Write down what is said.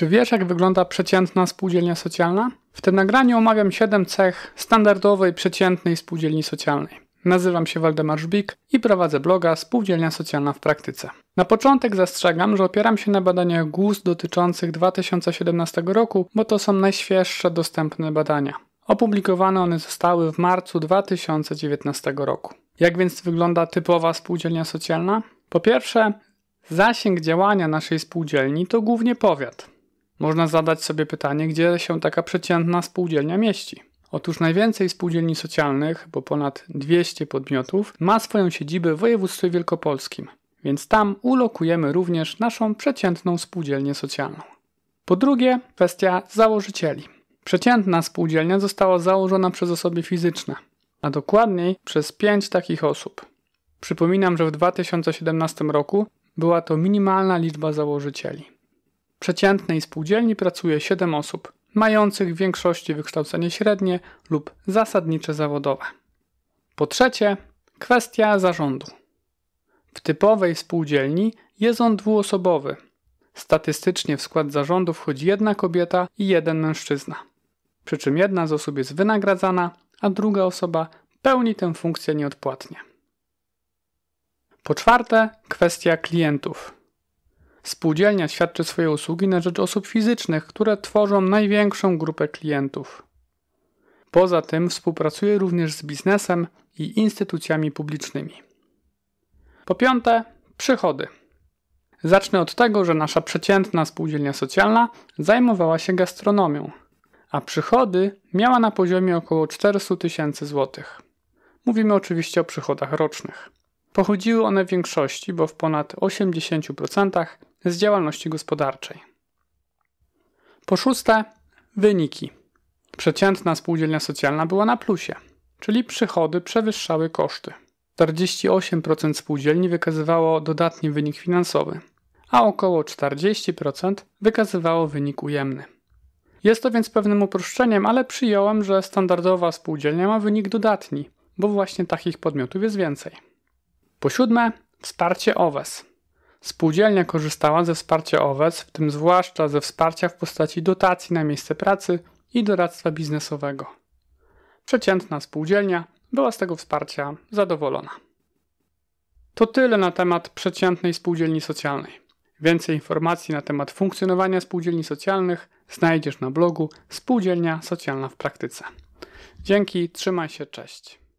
Czy wiesz, jak wygląda przeciętna spółdzielnia socjalna? W tym nagraniu omawiam 7 cech standardowej, przeciętnej spółdzielni socjalnej. Nazywam się Waldemar Żbik i prowadzę bloga Spółdzielnia Socjalna w Praktyce. Na początek zastrzegam, że opieram się na badaniach GUS dotyczących 2017 roku, bo to są najświeższe dostępne badania. Opublikowane one zostały w marcu 2019 roku. Jak więc wygląda typowa spółdzielnia socjalna? Po pierwsze, zasięg działania naszej spółdzielni to głównie powiat. Można zadać sobie pytanie, gdzie się taka przeciętna spółdzielnia mieści. Otóż najwięcej spółdzielni socjalnych, bo ponad 200 podmiotów, ma swoją siedzibę w województwie wielkopolskim, więc tam ulokujemy również naszą przeciętną spółdzielnię socjalną. Po drugie, kwestia założycieli. Przeciętna spółdzielnia została założona przez osoby fizyczne, a dokładniej przez 5 takich osób. Przypominam, że w 2017 roku była to minimalna liczba założycieli przeciętnej spółdzielni pracuje 7 osób, mających w większości wykształcenie średnie lub zasadnicze zawodowe. Po trzecie, kwestia zarządu. W typowej spółdzielni jest on dwuosobowy. Statystycznie w skład zarządu wchodzi jedna kobieta i jeden mężczyzna. Przy czym jedna z osób jest wynagradzana, a druga osoba pełni tę funkcję nieodpłatnie. Po czwarte, kwestia klientów. Spółdzielnia świadczy swoje usługi na rzecz osób fizycznych, które tworzą największą grupę klientów. Poza tym współpracuje również z biznesem i instytucjami publicznymi. Po piąte, przychody. Zacznę od tego, że nasza przeciętna spółdzielnia socjalna zajmowała się gastronomią, a przychody miała na poziomie około 400 tysięcy złotych. Mówimy oczywiście o przychodach rocznych. Pochodziły one w większości, bo w ponad 80% z działalności gospodarczej. Po szóste, wyniki. Przeciętna spółdzielnia socjalna była na plusie, czyli przychody przewyższały koszty. 48% spółdzielni wykazywało dodatni wynik finansowy, a około 40% wykazywało wynik ujemny. Jest to więc pewnym uproszczeniem, ale przyjąłem, że standardowa spółdzielnia ma wynik dodatni, bo właśnie takich podmiotów jest więcej. Po siódme, wsparcie OWES. Spółdzielnia korzystała ze wsparcia OWEC, w tym zwłaszcza ze wsparcia w postaci dotacji na miejsce pracy i doradztwa biznesowego. Przeciętna spółdzielnia była z tego wsparcia zadowolona. To tyle na temat przeciętnej spółdzielni socjalnej. Więcej informacji na temat funkcjonowania spółdzielni socjalnych znajdziesz na blogu Spółdzielnia Socjalna w Praktyce. Dzięki, trzymaj się, cześć.